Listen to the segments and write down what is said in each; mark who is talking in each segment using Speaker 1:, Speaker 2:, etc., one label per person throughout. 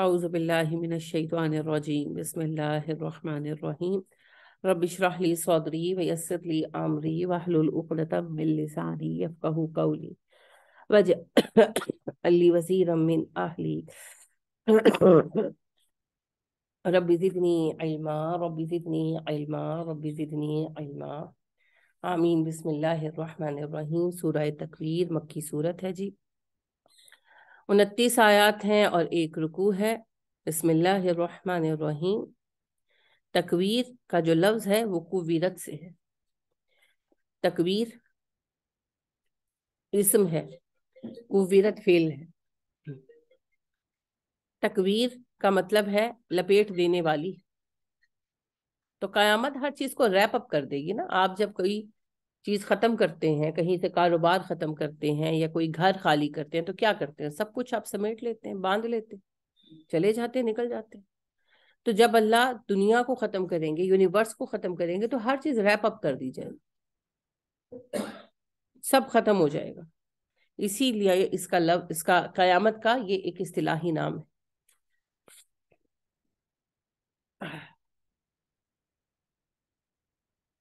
Speaker 1: أعوذ بالله من الشيطان الرجيم بسم الله الرحمن الرحيم رب اشرح لي صدري ويسر لي أمري واحلل عقدة من لساني يفقه قولي واجعل لي وزيرا من أهلي رب زدني علما رب زدني علما رب زدني علما آمين بسم الله الرحمن الرحيم سورة تکویر مكي سورة ہے جی उनतीस आयात हैं और एक रुकू है बसमिल्लाम तकवीर का जो लफ्ज़ है वो कुवीरत से है तकवीर इसम है कुवीरत फेल है तकवीर का मतलब है लपेट देने वाली तो कयामत हर चीज़ को रैप अप कर देगी ना आप जब कोई चीज खत्म करते हैं कहीं से कारोबार खत्म करते हैं या कोई घर खाली करते हैं तो क्या करते हैं सब कुछ आप समेट लेते हैं बांध लेते हैं चले जाते हैं निकल जाते हैं तो जब अल्लाह दुनिया को खत्म करेंगे यूनिवर्स को खत्म करेंगे तो हर चीज रैप अप कर दी जाएगी सब खत्म हो जाएगा इसीलिए इसका लव इसका कयामत का ये एक इस्तिलाही नाम है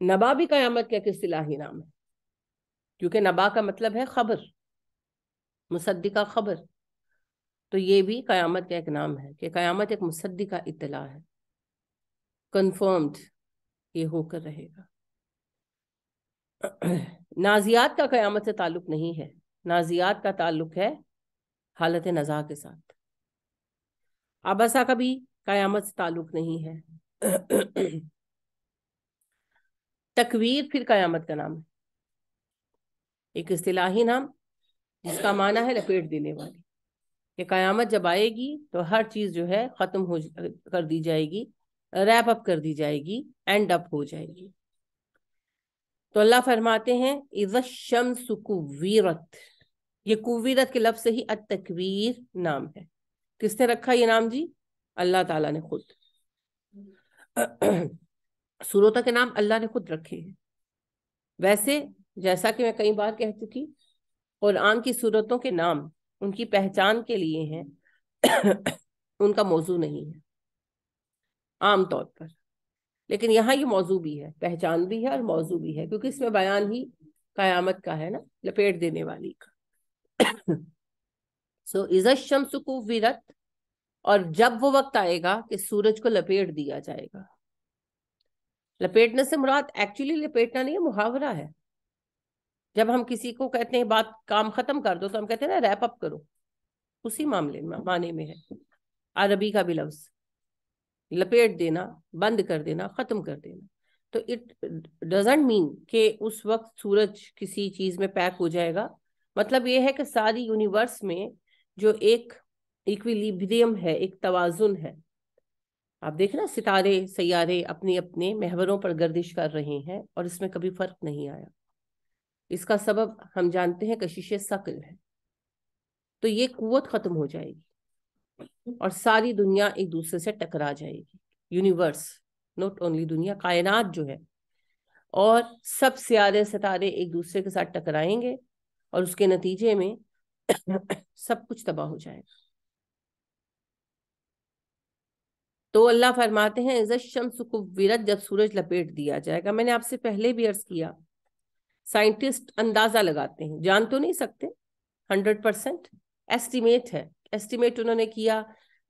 Speaker 1: नबा भी कयामत का एक असलाही नाम है क्योंकि नबा का मतलब है खबर मुसद्दिका खबर तो ये भी कयामत का एक नाम है कि कयामत एक मुसद्दिका इतला है कन्फर्म्ड ये होकर रहेगा नाजियात का कयामत से ताल्लुक नहीं है नाजियात का ताल्लुक है हालत नज़ा के साथ आबसा का भी कयामत से ताल्लुक नहीं है तकवीर फिर कयामत का नाम है एक अصطलाही नाम जिसका माना है लपेट देने वाली कि कयामत जब आएगी तो हर चीज़ जो है ख़त्म हो कर दी जाएगी रैप अप कर दी जाएगी एंड अप हो जाएगी तो अल्लाह फरमाते हैं इज़म सुकुवीरत ये कुवीरत के लफ्ज़ से ही अ तकवीर नाम है किसने रखा ये नाम जी अल्लाह ताला ने खुद सूरतों के नाम अल्लाह ने खुद रखे हैं वैसे जैसा कि मैं कई बार कह चुकी कुरान की सूरतों के नाम उनकी पहचान के लिए हैं उनका मौजू नहीं है आमतौर पर लेकिन यहाँ ये मौजू भी है पहचान भी है और मौजू भी है क्योंकि इसमें बयान ही कयामत का है ना लपेट देने वाली का सो इजत शमसुकू विरत और जब वो वक्त आएगा कि सूरज को लपेट दिया जाएगा लपेटने से मुराद एक्चुअली लपेटना नहीं है मुहावरा है जब हम किसी को कहते हैं बात काम खत्म कर दो तो हम कहते हैं ना रैप अप करो उसी मामले में माने में है अरबी का भी लफ्ज लपेट देना बंद कर देना खत्म कर देना तो इट डजेंट मीन कि उस वक्त सूरज किसी चीज में पैक हो जाएगा मतलब ये है कि सारी यूनिवर्स में जो एक इक्विलिब्रियम है एक तवाजुन है आप देख ना सितारे सैारे अपने अपने महवरों पर गर्दिश कर रहे हैं और इसमें कभी फर्क नहीं आया इसका सबब हम जानते हैं कशिश सकल है तो ये कुत खत्म हो जाएगी और सारी दुनिया एक दूसरे से टकरा जाएगी यूनिवर्स नॉट ओनली दुनिया कायनात जो है और सब सियारे सितारे एक दूसरे के साथ टकराएंगे और उसके नतीजे में सब कुछ तबाह हो जाएगा तो अल्लाह फरमाते हैं इज़त शम्स जब सूरज लपेट दिया जाएगा मैंने आपसे पहले भी अर्ज किया साइंटिस्ट अंदाजा लगाते हैं जान तो नहीं सकते हंड्रेड परसेंट एस्टिमेट है एस्टिमेट उन्होंने किया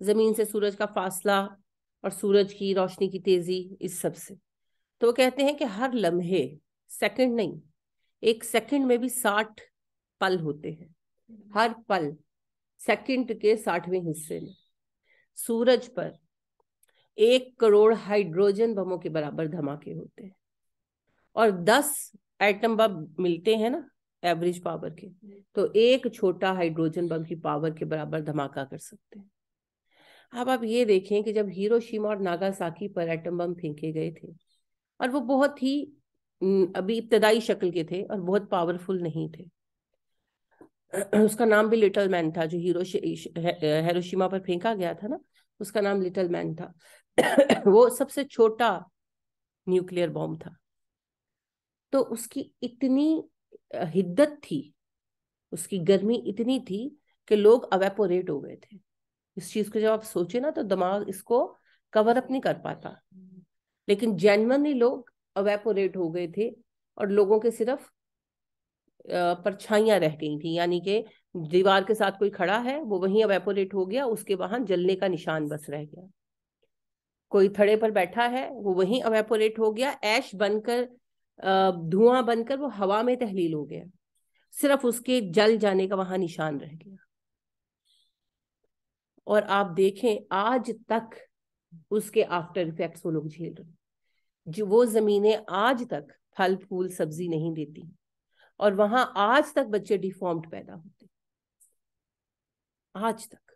Speaker 1: ज़मीन से सूरज का फासला और सूरज की रोशनी की तेज़ी इस सब से तो वो कहते हैं कि हर लम्हे सेकंड नहीं एक सेकंड में भी साठ पल होते हैं हर पल सेकंड के साठवें हिस्से में सूरज पर एक करोड़ हाइड्रोजन बमों के बराबर धमाके होते हैं और दस एटम बम मिलते हैं ना एवरेज पावर के तो एक छोटा हाइड्रोजन बम की पावर के बराबर धमाका कर सकते हैं अब आप ये देखें कि जब हीरोशिमा और नागासाकी पर एटम बम फेंके गए थे और वो बहुत ही अभी इब्तदाई शक्ल के थे और बहुत पावरफुल नहीं थे उसका नाम भी लिटल मैन था जो हीरो पर फेंका गया था ना उसका नाम लिटल मैन था वो सबसे छोटा न्यूक्लियर बॉम्ब था तो उसकी इतनी हिद्दत थी उसकी गर्मी इतनी थी कि लोग अवेपोरेट हो गए थे इस चीज को जब आप सोचे ना तो दिमाग इसको कवर अप नहीं कर पाता लेकिन जेनवनली लोग अवेपोरेट हो गए थे और लोगों के सिर्फ परछाइयां रह गई थी यानी कि दीवार के साथ कोई खड़ा है वो वहीं अवेपोरेट हो गया उसके वहां जलने का निशान बस रह गया कोई थड़े पर बैठा है वो वहीं अवेपोरेट हो गया ऐश बनकर धुआं बनकर वो हवा में तहलील हो गया सिर्फ उसके जल जाने का वहां निशान रह गया और आप देखें आज तक उसके आफ्टर इफेक्ट्स वो लोग झेल रहे जो वो जमीनें आज तक फल फूल सब्जी नहीं देती और वहां आज तक बच्चे डिफॉर्म्ड पैदा होते आज तक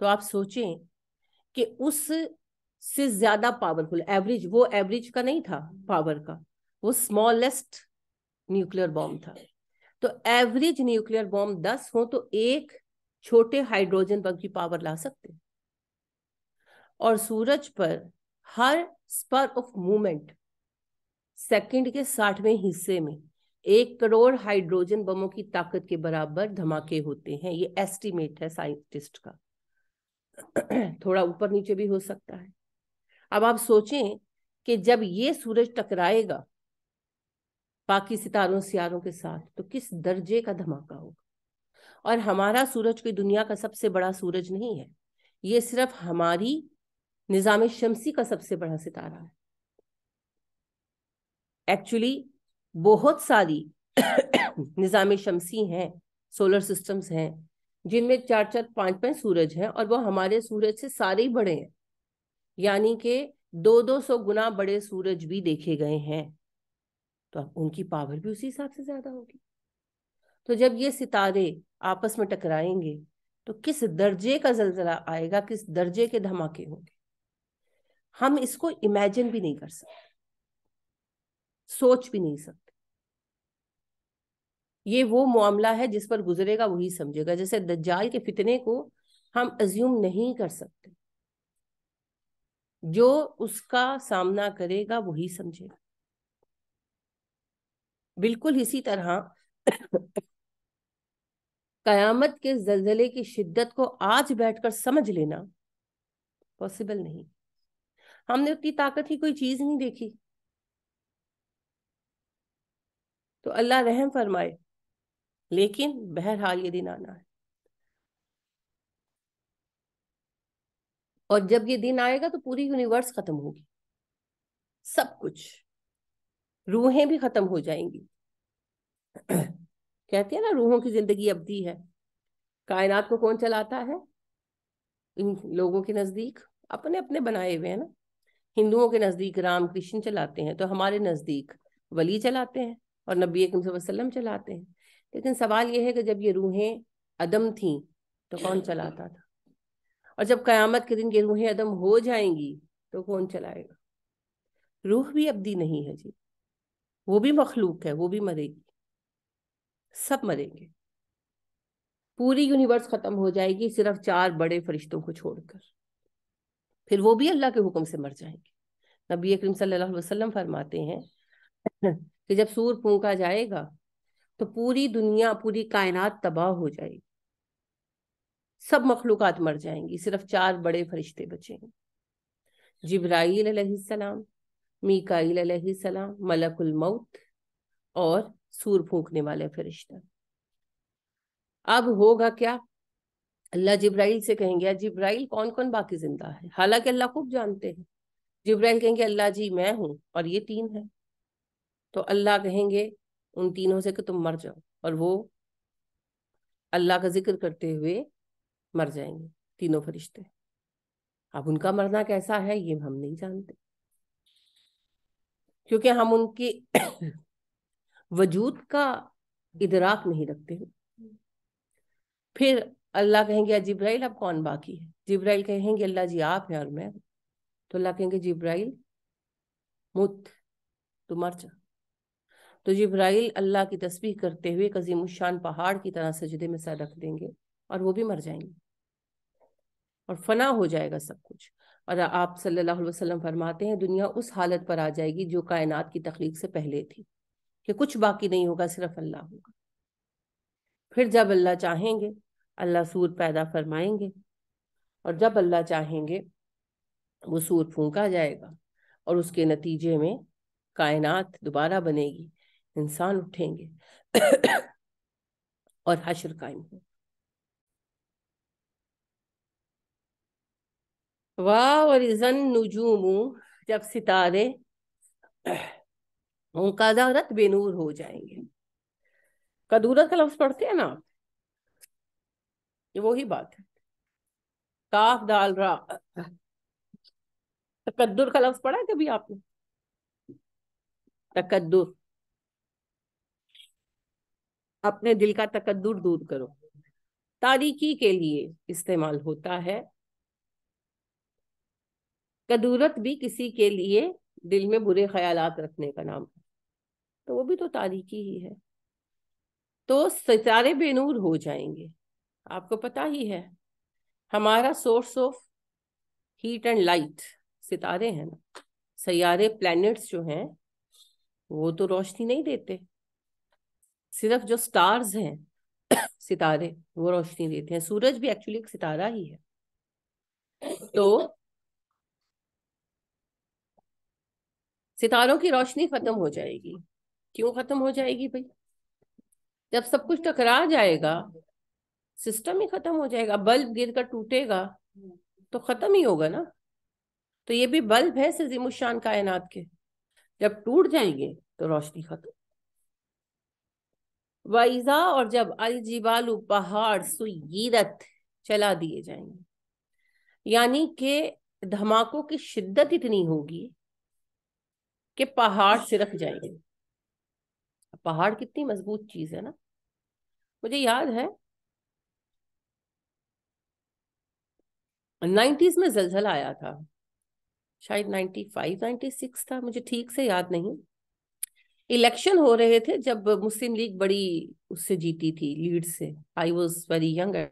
Speaker 1: तो आप सोचें कि उस से ज्यादा पावरफुल एवरेज वो एवरेज का नहीं था पावर का वो स्मॉलेस्ट न्यूक्लियर बॉम्ब था तो एवरेज न्यूक्लियर बॉम्ब दस हो तो एक छोटे हाइड्रोजन बम की पावर ला सकते और सूरज पर हर स्पर ऑफ मूवमेंट सेकंड के साठवें हिस्से में एक करोड़ हाइड्रोजन बमों की ताकत के बराबर धमाके होते हैं ये एस्टिमेट है साइंटिस्ट का थोड़ा ऊपर नीचे भी हो सकता है अब आप सोचें कि जब ये सूरज टकराएगा बाकी सितारों सियारों के साथ तो किस दर्जे का धमाका होगा और हमारा सूरज कोई दुनिया का सबसे बड़ा सूरज नहीं है ये सिर्फ हमारी निज़ाम शमसी का सबसे बड़ा सितारा है एक्चुअली बहुत सारी निज़ाम शमसी हैं सोलर सिस्टम्स हैं जिनमें चार चार पांच पांच सूरज हैं और वो हमारे सूरज से सारे ही बड़े हैं यानी कि दो दो सौ गुना बड़े सूरज भी देखे गए हैं तो अब उनकी पावर भी उसी हिसाब से ज्यादा होगी तो जब ये सितारे आपस में टकराएंगे तो किस दर्जे का जलजला आएगा किस दर्जे के धमाके होंगे हम इसको इमेजिन भी नहीं कर सकते सोच भी नहीं सकते ये वो मामला है जिस पर गुजरेगा वही समझेगा जैसे दज्जाल के फितने को हम अज्यूम नहीं कर सकते जो उसका सामना करेगा वही समझेगा बिल्कुल इसी तरह कयामत के जलजले की शिद्दत को आज बैठकर समझ लेना पॉसिबल नहीं हमने उतनी ताकत की कोई चीज नहीं देखी तो अल्लाह रहम फरमाए लेकिन बहरहाल ये दिन आना है और जब ये दिन आएगा तो पूरी यूनिवर्स खत्म होगी सब कुछ रूहें भी खत्म हो जाएंगी कहते हैं ना रूहों की जिंदगी अवधि है कायनात को कौन चलाता है इन लोगों के नजदीक अपने अपने बनाए हुए हैं ना हिंदुओं के नजदीक राम कृष्ण चलाते हैं तो हमारे नजदीक वली चलाते हैं और नबी वसल्लम चलाते हैं लेकिन सवाल यह है कि जब ये रूहें अदम थीं तो कौन चलाता था और जब कयामत के दिन ये रूहें अदम हो जाएंगी तो कौन चलाएगा रूह भी अबदी नहीं है जी वो भी मखलूक है वो भी मरेगी सब मरेंगे पूरी यूनिवर्स खत्म हो जाएगी सिर्फ चार बड़े फरिश्तों को छोड़कर फिर वो भी अल्लाह के हुक्म से मर जाएंगे नबी करीम सल्लल्लाहु अलैहि वसल्लम फरमाते हैं कि जब सूर फूका जाएगा तो पूरी दुनिया पूरी कायनात तबाह हो जाएगी सब मखलूकत मर जाएंगी सिर्फ चार बड़े फरिश्ते बचेंगे जिब्राइल सलाम मीकाईल सलाम मलकुल मौत और सूर फूकने वाले फरिश्ता अब होगा क्या अल्लाह जिब्राइल से कहेंगे जिब्राइल कौन कौन बाकी जिंदा है हालांकि अल्लाह खूब जानते हैं जिब्राइल कहेंगे अल्लाह जी मैं हूँ और ये तीन है तो अल्लाह कहेंगे उन तीनों से कि तुम मर जाओ और वो अल्लाह का जिक्र करते हुए मर जाएंगे तीनों फरिश्ते अब उनका मरना कैसा है ये हम नहीं जानते क्योंकि हम उनके वजूद का इदराक नहीं रखते हैं फिर अल्लाह कहेंगे जिब्राइल अब कौन बाकी है जिब्राइल कहेंगे अल्लाह जी आप हैं और मैं तो अल्लाह कहेंगे जिब्राइल मुत तू मर जा तो जिब्राइल अल्लाह की तस्वीर करते हुए कजीमुशान पहाड़ की तरह सजदे में सर रख देंगे और वो भी मर जाएंगे और फना हो जाएगा सब कुछ और आप सल्लल्लाहु अलैहि वसल्लम फरमाते हैं दुनिया उस हालत पर आ जाएगी जो कायनात की तख्लीक से पहले थी कि कुछ बाकी नहीं होगा सिर्फ अल्लाह होगा फिर जब अल्लाह चाहेंगे अल्लाह सूर पैदा फरमाएंगे और जब अल्लाह चाहेंगे वो सूर फूंका जाएगा और उसके नतीजे में कायनात दोबारा बनेगी इंसान उठेंगे और हशर कायम हो वाहन और नजूम जब सितारे मुकादारत बेनूर हो जाएंगे कदूरत का लफ्ज पढ़ते हैं ना आप ये वही बात है काफ दाल रा तकद्दुर का लफ्ज पढ़ा कभी आपने तकद्दुर अपने दिल का तकदुर दूर करो तारीकी के लिए इस्तेमाल होता है कदूरत भी किसी के लिए दिल में बुरे ख्याल रखने का नाम है तो वो भी तो तारीकी ही है तो सितारे बेनूर हो जाएंगे आपको पता ही है हमारा source of heat and light सितारे हैं ना सारे प्लैनेट्स जो हैं वो तो रोशनी नहीं देते सिर्फ जो स्टार्स हैं सितारे वो रोशनी देते हैं सूरज भी एक्चुअली एक सितारा ही है तो सितारों की रोशनी खत्म हो जाएगी क्यों खत्म हो जाएगी भाई जब सब कुछ टकरा जाएगा सिस्टम ही खत्म हो जाएगा बल्ब गिर कर टूटेगा तो खत्म ही होगा ना तो ये भी बल्ब है सजीमुशान कायनात के जब टूट जाएंगे तो रोशनी खत्म वाइजा और जब अलजिबालू पहाड़ सुरत चला दिए जाएंगे यानी के धमाकों की शिद्दत इतनी होगी कि पहाड़ सिरक जाएंगे पहाड़ कितनी मजबूत चीज है ना मुझे याद है नाइन्टीज में जलजला आया था शायद नाइन्टी फाइव नाइन्टी सिक्स था मुझे ठीक से याद नहीं इलेक्शन हो रहे थे जब मुस्लिम लीग बड़ी उससे जीती थी लीड से आई वॉज वेरी यंग